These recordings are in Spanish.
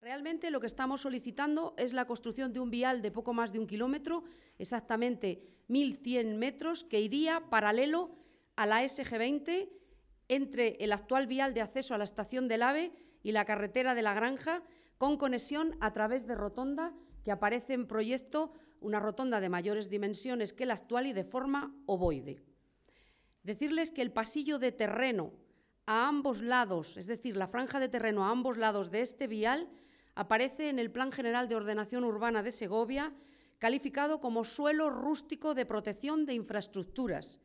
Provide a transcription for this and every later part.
Realmente lo que estamos solicitando es la construcción de un vial de poco más de un kilómetro, exactamente 1.100 metros, que iría paralelo a la SG20 entre el actual vial de acceso a la estación del AVE y la carretera de la Granja, con conexión a través de rotonda que aparece en proyecto, una rotonda de mayores dimensiones que la actual y de forma ovoide. Decirles que el pasillo de terreno a ambos lados, es decir, la franja de terreno a ambos lados de este vial, aparece en el Plan General de Ordenación Urbana de Segovia, calificado como suelo rústico de protección de infraestructuras,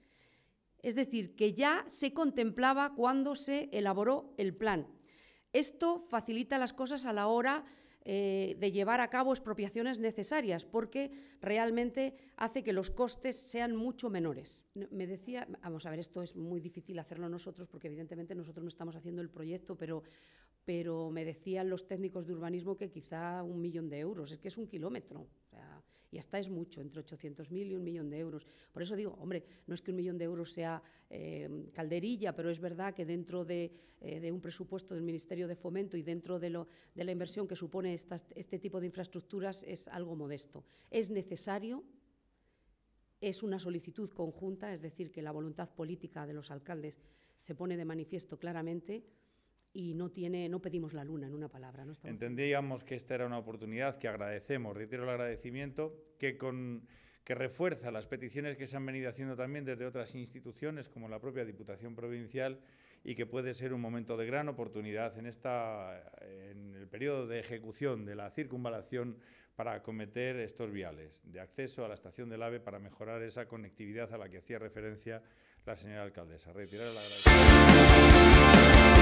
es decir, que ya se contemplaba cuando se elaboró el plan. Esto facilita las cosas a la hora eh, de llevar a cabo expropiaciones necesarias, porque realmente hace que los costes sean mucho menores. Me decía, vamos a ver, esto es muy difícil hacerlo nosotros, porque evidentemente nosotros no estamos haciendo el proyecto, pero pero me decían los técnicos de urbanismo que quizá un millón de euros, es que es un kilómetro, y hasta es mucho, entre 800.000 y un millón de euros. Por eso digo, hombre, no es que un millón de euros sea eh, calderilla, pero es verdad que dentro eh, de, un presupuesto del Ministerio de Fomento y dentro de, la inversión que supone este tipo de infraestructuras es algo modesto. Es necesario, es una solicitud conjunta, es decir, que la voluntad política de los alcaldes se pone de manifiesto claramente y no pedimos la luna en una palabra entendíamos que esta era una oportunidad que agradecemos Retiro el agradecimiento que refuerza las peticiones que se han venido haciendo también desde otras instituciones como la propia Diputación Provincial y que puede ser un momento de gran oportunidad en esta en el periodo de ejecución de la circunvalación para acometer estos viales de acceso a la estación del AVE para mejorar esa conectividad a la que hacía referencia la señora alcaldesa. el agradecimiento.